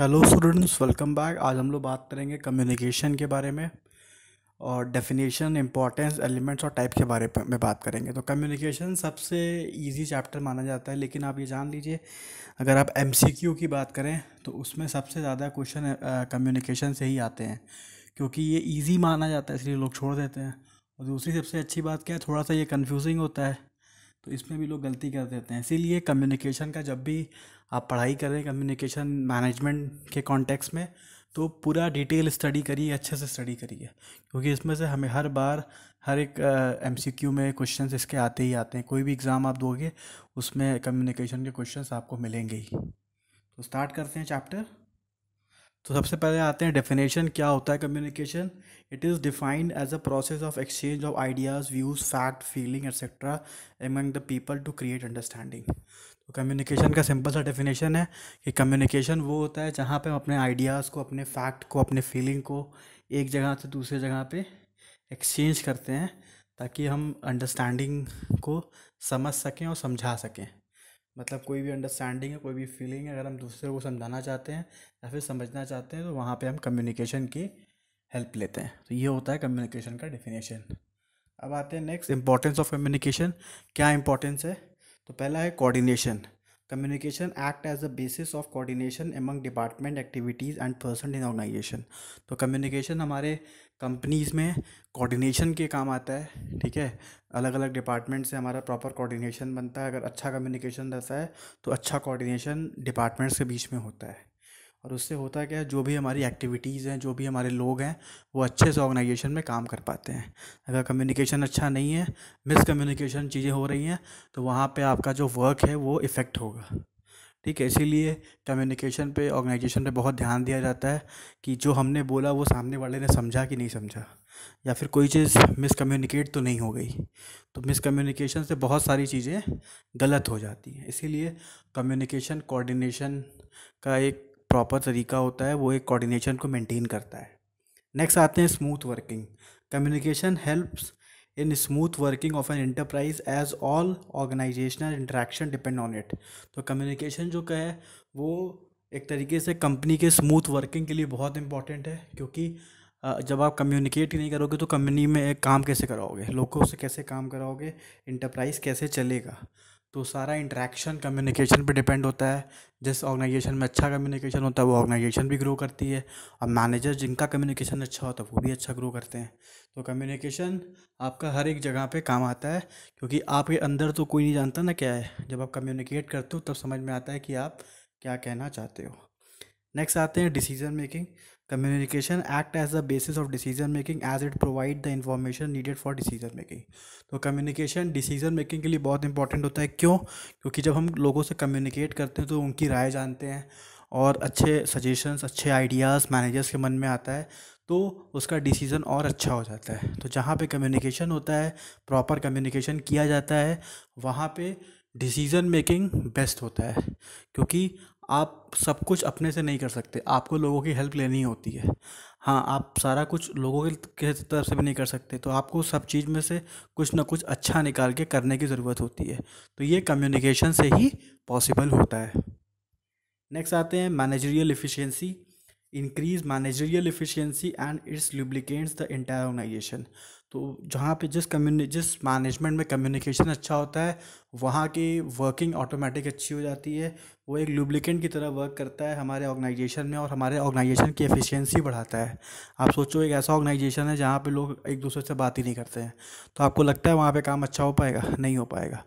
hello students welcome back आज हम लोग बात करेंगे कम्युनिकेशन के बारे में और डेफिनेशन इम्पॉर्टेंस एलिमेंट्स और टाइप के बारे में बात करेंगे तो कम्युनिकेशन सबसे इजी चैप्टर माना जाता है लेकिन आप ये जान लीजिए अगर आप एम की बात करें तो उसमें सबसे ज़्यादा क्वेश्चन कम्युनिकेशन से ही आते हैं क्योंकि ये ईजी माना जाता है इसलिए लोग छोड़ देते हैं और दूसरी सबसे अच्छी बात क्या है थोड़ा सा ये कन्फ्यूजिंग होता है तो इसमें भी लोग गलती कर देते हैं इसीलिए कम्युनिकेशन का जब भी आप पढ़ाई करें कम्युनिकेशन मैनेजमेंट के कॉन्टेक्स्ट में तो पूरा डिटेल स्टडी करिए अच्छे से स्टडी करिए क्योंकि इसमें से हमें हर बार हर एक एम सी क्यू में क्वेश्चन इसके आते ही आते हैं कोई भी एग्ज़ाम आप दोगे उसमें कम्युनिकेशन के क्वेश्चन आपको मिलेंगे ही तो स्टार्ट करते हैं चैप्टर तो सबसे पहले आते हैं डेफिनेशन क्या होता है communication it is defined as a process of exchange of ideas views fact feeling etcetera among the people to create understanding तो कम्युनिकेशन का सिंपल सा डेफिनेशन है कि कम्युनिकेशन वो होता है जहाँ पे हम अपने आइडियाज़ को अपने फैक्ट को अपने फीलिंग को एक जगह से दूसरे जगह पे एक्सचेंज करते हैं ताकि हम अंडरस्टैंडिंग को समझ सकें और समझा सकें मतलब कोई भी अंडरस्टैंडिंग है कोई भी फीलिंग है अगर हम दूसरे को समझाना चाहते हैं या फिर समझना चाहते हैं तो वहाँ पे हम कम्युनिकेशन की हेल्प लेते हैं तो ये होता है कम्युनिकेशन का डेफिनेशन अब आते हैं नेक्स्ट इंपॉर्टेंस ऑफ कम्युनिकेशन क्या इंपॉर्टेंस है तो पहला है coordination communication act as the basis of coordination among department activities and person in organisation तो कम्युनिकेशन हमारे कंपनीज़ में कोऑर्डिनेशन के काम आता है ठीक है अलग अलग डिपार्टमेंट से हमारा प्रॉपर कोऑर्डिनेशन बनता है अगर अच्छा कम्युनिकेशन रहता है तो अच्छा कोऑर्डिनेशन डिपार्टमेंट्स के बीच में होता है और उससे होता क्या है जो भी हमारी एक्टिविटीज़ हैं जो भी हमारे लोग हैं वो अच्छे से ऑर्गेनाइजेशन में काम कर पाते हैं अगर कम्युनिकेशन अच्छा नहीं है मिस कम्युनिकेशन चीज़ें हो रही हैं तो वहाँ पे आपका जो वर्क है वो इफ़ेक्ट होगा ठीक है इसीलिए कम्युनिकेशन पे ऑर्गेनाइजेशन पे बहुत ध्यान दिया जाता है कि जो हमने बोला वो सामने वाले ने समझा कि नहीं समझा या फिर कोई चीज़ मिसकम्युनिकेट तो नहीं हो गई तो मिसकम्युनिकेशन से बहुत सारी चीज़ें गलत हो जाती हैं इसीलिए कम्युनिकेशन कोऑर्डिनेशन का एक प्रॉपर तरीका होता है वो एक कोऑर्डिनेशन को मेंटेन करता है नेक्स्ट आते हैं smooth working communication helps in smooth working of an enterprise as all organisational interaction depend on it तो कम्युनिकेशन जो कहे वो एक तरीके से कंपनी के स्मूथ वर्किंग के लिए बहुत इंपॉर्टेंट है क्योंकि जब आप कम्युनिकेट नहीं करोगे तो कंपनी में काम कैसे कराओगे लोगों से कैसे काम कराओगे इंटरप्राइज कैसे चलेगा तो सारा इंटरेक्शन कम्युनिकेशन पे डिपेंड होता है जिस ऑर्गेनाइजेशन में अच्छा कम्युनिकेशन होता है वो ऑर्गेनाइजेशन भी ग्रो करती है और मैनेजर जिनका कम्युनिकेशन अच्छा होता है वो भी अच्छा ग्रो करते हैं तो कम्युनिकेशन आपका हर एक जगह पे काम आता है क्योंकि आपके अंदर तो कोई नहीं जानता ना क्या है जब आप कम्युनिकेट करते हो तब समझ में आता है कि आप क्या कहना चाहते हो नेक्स्ट आते हैं decision making communication act as the basis of decision making as it provide the information needed for decision making तो कम्युनिकेशन डिसीजन मेकिंग के लिए बहुत इंपॉर्टेंट होता है क्यों क्योंकि जब हम लोगों से कम्युनिकेट करते हैं तो उनकी राय जानते हैं और अच्छे सजेशंस अच्छे आइडियाज़ मैनेजर्स के मन में आता है तो उसका डिसीज़न और अच्छा हो जाता है तो जहाँ पे कम्युनिकेशन होता है प्रॉपर कम्युनिकेशन किया जाता है वहाँ पे डिसीज़न मेकिंग बेस्ट होता है क्योंकि आप सब कुछ अपने से नहीं कर सकते आपको लोगों की हेल्प लेनी होती है हाँ आप सारा कुछ लोगों के तरफ से भी नहीं कर सकते तो आपको सब चीज़ में से कुछ ना कुछ अच्छा निकाल के करने की ज़रूरत होती है तो ये कम्युनिकेशन से ही पॉसिबल होता है नेक्स्ट आते हैं managerial efficiency increase managerial efficiency and its lubricates the entire organisation तो जहाँ पे जिस कम्युनि जिस मैनेजमेंट में कम्युनिकेशन अच्छा होता है वहाँ की वर्किंग ऑटोमेटिक अच्छी हो जाती है वो एक लुब्लिकेंट की तरह वर्क करता है हमारे ऑर्गेनाइजेशन में और हमारे ऑर्गेनाइजेशन की एफिशिएंसी बढ़ाता है आप सोचो एक ऐसा ऑर्गेनाइजेशन है जहाँ पे लोग एक दूसरे से बात ही नहीं करते हैं तो आपको लगता है वहाँ पे काम अच्छा हो पाएगा नहीं हो पाएगा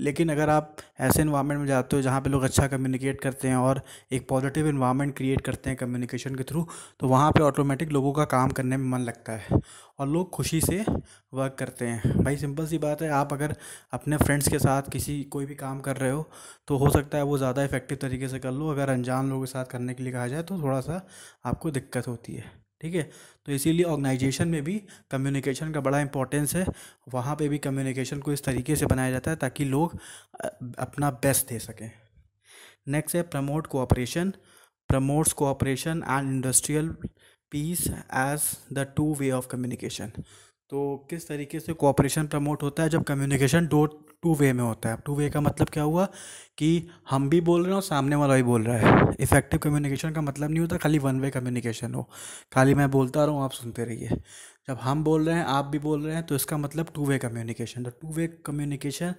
लेकिन अगर आप ऐसे इन्वामेंट में जाते हो जहाँ पे लोग अच्छा कम्युनिकेट करते हैं और एक पॉजिटिव इन्वामेंट क्रिएट करते हैं कम्युनिकेशन के थ्रू तो वहाँ पर ऑटोमेटिक लोगों का काम करने में मन लगता है और लोग खुशी से वर्क करते हैं भाई सिंपल सी बात है आप अगर अपने फ्रेंड्स के साथ किसी कोई भी काम कर रहे हो तो हो सकता है वो ज़्यादा इफेक्टिव तरीके से कर लो अगर अनजान लोगों के साथ करने के लिए कहा जाए तो थोड़ा सा आपको दिक्कत होती है ठीक है तो इसीलिए ऑर्गेनाइजेशन में भी कम्युनिकेशन का बड़ा इंपॉर्टेंस है वहाँ पे भी कम्युनिकेशन को इस तरीके से बनाया जाता है ताकि लोग अपना बेस्ट दे सकें नेक्स्ट है promote cooperation promotes cooperation and industrial peace as the two way of communication तो किस तरीके से कोऑपरेशन प्रमोट होता है जब कम्युनिकेशन दो टू वे में होता है टू वे का मतलब क्या हुआ कि हम भी बोल रहे हैं और सामने वाला भी बोल रहा है इफेक्टिव कम्युनिकेशन का मतलब नहीं होता खाली वन वे कम्युनिकेशन हो खाली मैं बोलता रहूँ आप सुनते रहिए जब हम बोल रहे हैं आप भी बोल रहे हैं तो इसका मतलब टू वे कम्युनिकेशन तो टू वे कम्युनिकेशन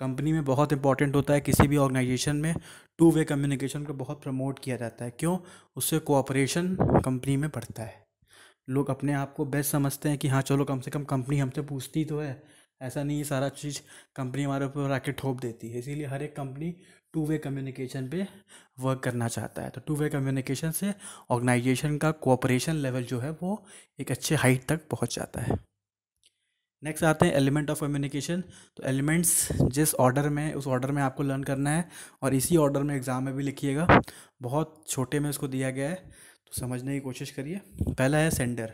कंपनी में बहुत इंपॉर्टेंट होता है किसी भी ऑर्गेनाइजेशन में टू वे कम्युनिकेशन को बहुत प्रमोट किया जाता है क्यों उससे कोऑपरेशन कंपनी में बढ़ता है लोग अपने आप को बेस्ट समझते हैं कि हाँ चलो कम से कम कंपनी हमसे पूछती तो है ऐसा नहीं है सारा चीज़ कंपनी हमारे ऊपर आके ठोप देती है इसीलिए हर एक कंपनी टू वे कम्युनिकेशन पे वर्क करना चाहता है तो टू वे कम्युनिकेशन से ऑर्गेनाइजेशन का कोऑपरेशन लेवल जो है वो एक अच्छे हाइट तक पहुंच जाता है नेक्स्ट आते हैं एलिमेंट ऑफ कम्युनिकेशन तो एलिमेंट्स जिस ऑर्डर में उस ऑर्डर में आपको लर्न करना है और इसी ऑर्डर में एग्ज़ाम में भी लिखिएगा बहुत छोटे में उसको दिया गया है समझने की कोशिश करिए पहला है sender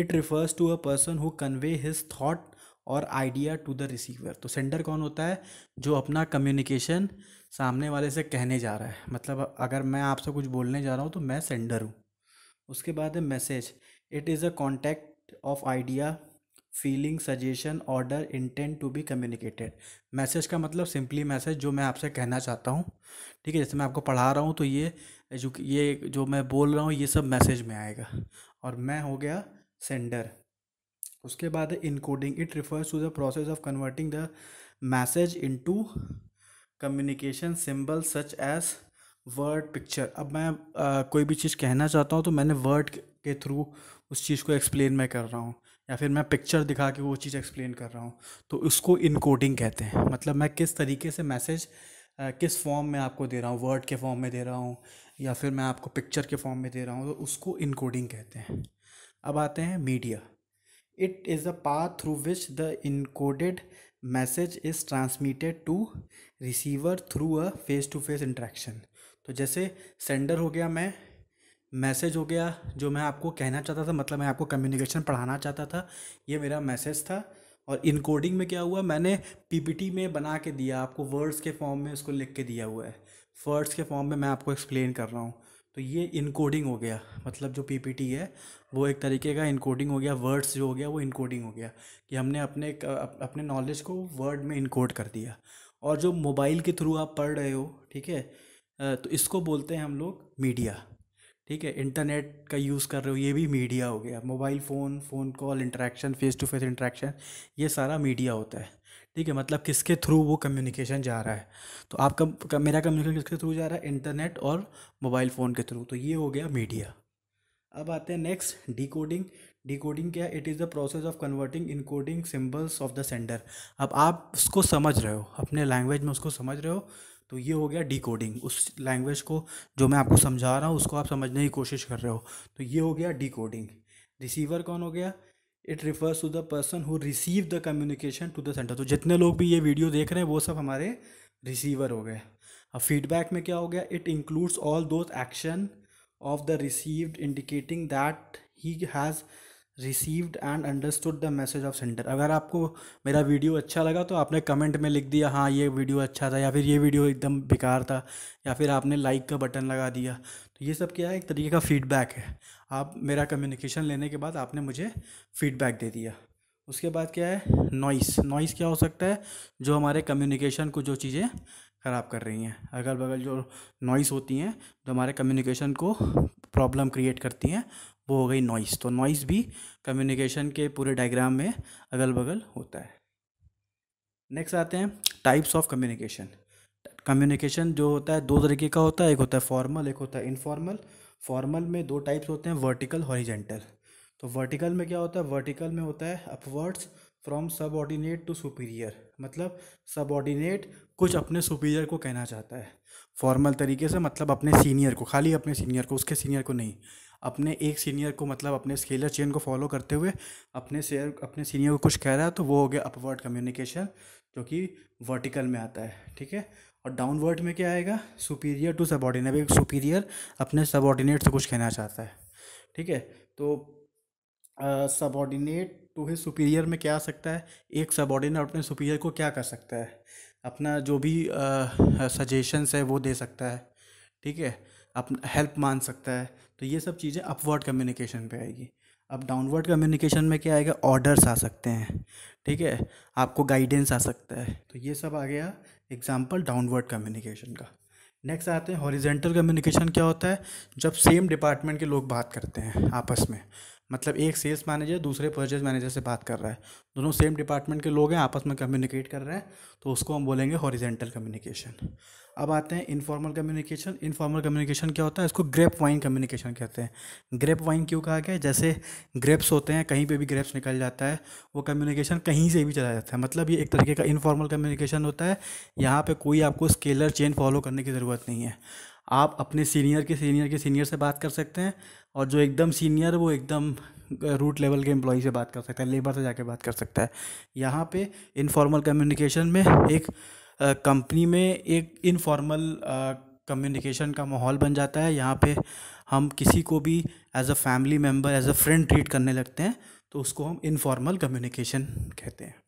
it refers to a person who convey his thought और आइडिया टू द रिसीवर तो सेंडर कौन होता है जो अपना कम्युनिकेशन सामने वाले से कहने जा रहा है मतलब अगर मैं आपसे कुछ बोलने जा रहा हूँ तो मैं सेंडर हूँ उसके बाद है message it is a contact of idea feeling suggestion order intent to be communicated message का मतलब सिंपली मैसेज जो मैं आपसे कहना चाहता हूँ ठीक है जैसे मैं आपको पढ़ा रहा हूँ तो ये जो ये जो मैं बोल रहा हूँ ये सब मैसेज में आएगा और मैं हो गया सेंडर उसके बाद encoding it refers to the process of converting the message into communication symbol such as word picture अब मैं आ, कोई भी चीज़ कहना चाहता हूँ तो मैंने वर्ड के थ्रू उस चीज़ को एक्सप्लेन मैं कर रहा हूँ या फिर मैं पिक्चर दिखा के वो चीज़ एक्सप्लेन कर रहा हूँ तो उसको इनकोडिंग कहते हैं मतलब मैं किस तरीके से मैसेज किस फॉर्म में आपको दे रहा हूँ वर्ड के फॉर्म में दे रहा हूँ या फिर मैं आपको पिक्चर के फॉर्म में दे रहा हूँ तो उसको इनकोडिंग कहते हैं अब आते हैं media it is a path through which the encoded message is transmitted to receiver through a face to face interaction तो जैसे सेंडर हो गया मैं मैसेज हो गया जो मैं आपको कहना चाहता था मतलब मैं आपको कम्युनिकेशन पढ़ाना चाहता था ये मेरा मैसेज था और इनकोडिंग में क्या हुआ मैंने पीपीटी में बना के दिया आपको वर्ड्स के फॉर्म में उसको लिख के दिया हुआ है वर्ड्स के फॉर्म में मैं आपको एक्सप्लेन कर रहा हूँ तो ये इनकोडिंग हो गया मतलब जो पीपीटी है वो एक तरीके का इनकोडिंग हो गया वर्ड्स जो हो गया वो इनकोडिंग हो गया कि हमने अपने अपने नॉलेज को वर्ड में इनकोड कर दिया और जो मोबाइल के थ्रू आप पढ़ रहे हो ठीक है तो इसको बोलते हैं हम लोग मीडिया ठीक है इंटरनेट का यूज़ कर रहे हो ये भी मीडिया हो गया mobile phone phone call interaction face to face interaction ये सारा मीडिया होता है ठीक है मतलब किसके थ्रू वो कम्युनिकेशन जा रहा है तो आपका कम, मेरा कम्युनिकेशन किसके थ्रू जा रहा है इंटरनेट और मोबाइल फ़ोन के थ्रू तो ये हो गया मीडिया अब आते हैं नेक्स्ट डिकोडिंग डिकोडिंग क्या it is the process of converting encoding symbols of the sender अब आप उसको समझ रहे हो अपने लैंग्वेज में उसको समझ रहे हो तो ये हो गया डिकोडिंग उस लैंग्वेज को जो मैं आपको समझा रहा हूँ उसको आप समझने की कोशिश कर रहे हो तो ये हो गया डिकोडिंग रिसीवर कौन हो गया it refers to the person who receive the communication to the sender तो जितने लोग भी ये वीडियो देख रहे हैं वो सब हमारे रिसीवर हो गए अब फीडबैक में क्या हो गया it includes all those action of the received indicating that he has received and understood the message of sender अगर आपको मेरा वीडियो अच्छा लगा तो आपने कमेंट में लिख दिया हाँ ये वीडियो अच्छा था या फिर ये वीडियो एकदम बेकार था या फिर आपने लाइक का बटन लगा दिया तो ये सब क्या है एक तरीके का फीडबैक है आप मेरा कम्युनिकेशन लेने के बाद आपने मुझे फीडबैक दे दिया उसके बाद क्या है नॉइस नॉइस क्या हो सकता है जो हमारे कम्युनिकेशन को जो चीज़ें ख़राब कर रही हैं अगल बगल जो नॉइस होती हैं जो हमारे कम्युनिकेशन को प्रॉब्लम क्रिएट करती हैं वो हो गई नॉइस तो नॉइस भी कम्युनिकेशन के पूरे डायग्राम में अगल बगल होता है नेक्स्ट आते हैं टाइप्स ऑफ कम्युनिकेशन कम्युनिकेशन जो होता है दो तरीके का होता है एक होता है फॉर्मल एक होता है इनफॉर्मल फॉर्मल में दो टाइप्स होते हैं वर्टिकल हॉरिजेंटल तो वर्टिकल में क्या होता है वर्टिकल में होता है upwards from subordinate to superior मतलब सब ऑर्डिनेट कुछ अपने सुपीरियर को कहना चाहता है फॉर्मल तरीके से मतलब अपने सीनियर को खाली अपने सीनियर को उसके सीनियर को नहीं अपने एक सीनियर को मतलब अपने स्केलर चेन को फॉलो करते हुए अपने शेयर अपने सीनियर को कुछ कह रहा है तो वो हो गया अपवर्ड कम्युनिकेशन जो कि वर्टिकल में आता है ठीक है और डाउनवर्ड में क्या आएगा सुपीरियर टू सबॉर्डिनेट एक सुपीरियर अपने सबॉर्डिनेट से कुछ कहना चाहता है ठीक है तो सबॉर्डिनेट टू हिज सुपीरियर में क्या आ सकता है एक सबॉर्डिनेट अपने सुपीरियर को क्या कर सकता है अपना जो भी सजेशंस है वो दे सकता है ठीक है अपना हेल्प मान सकता है तो ये सब चीज़ें अपवर्ड कम्युनिकेशन पे आएगी अब डाउनवर्ड कम्युनिकेशन में क्या आएगा ऑर्डर्स आ सकते हैं ठीक है आपको गाइडेंस आ सकता है तो ये सब आ गया एग्जाम्पल डाउनवर्ड कम्युनिकेशन का नेक्स्ट आते हैं हॉरिजेंटल कम्युनिकेशन क्या होता है जब सेम डिपार्टमेंट के लोग बात करते हैं आपस में मतलब एक सेल्स मैनेजर दूसरे परचेज मैनेजर से बात कर रहा है दोनों सेम डिपार्टमेंट के लोग हैं आपस में कम्युनिकेट कर रहे हैं तो उसको हम बोलेंगे हॉरिजेंटल कम्युनिकेशन अब आते हैं इनफॉर्मल कम्युनिकेशन इनफॉर्मल कम्युनिकेशन क्या होता है इसको ग्रेप वाइन कम्युनिकेशन कहते हैं ग्रेप वाइन क्यों कहा गया जैसे ग्रेप्स होते हैं कहीं पर भी ग्रेप्स निकल जाता है वो कम्युनिकेशन कहीं से भी चला जाता है मतलब ये एक तरीके का इनफॉर्मल कम्युनिकेशन होता है यहाँ पर कोई आपको स्केलर चेन फॉलो करने की ज़रूरत नहीं है आप अपने सीनियर के सीनियर के सीनियर से बात कर सकते हैं और जो एकदम सीनियर वो एकदम रूट लेवल के एम्प्लॉय से बात कर सकता है लेबर से जाके बात कर सकता है यहाँ पे इनफॉर्मल कम्युनिकेशन में एक कंपनी में एक इनफॉर्मल कम्युनिकेशन का माहौल बन जाता है यहाँ पे हम किसी को भी as a family member as a friend treat करने लगते हैं तो उसको हम इनफॉर्मल कम्युनिकेशन कहते हैं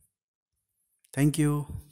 थैंक यू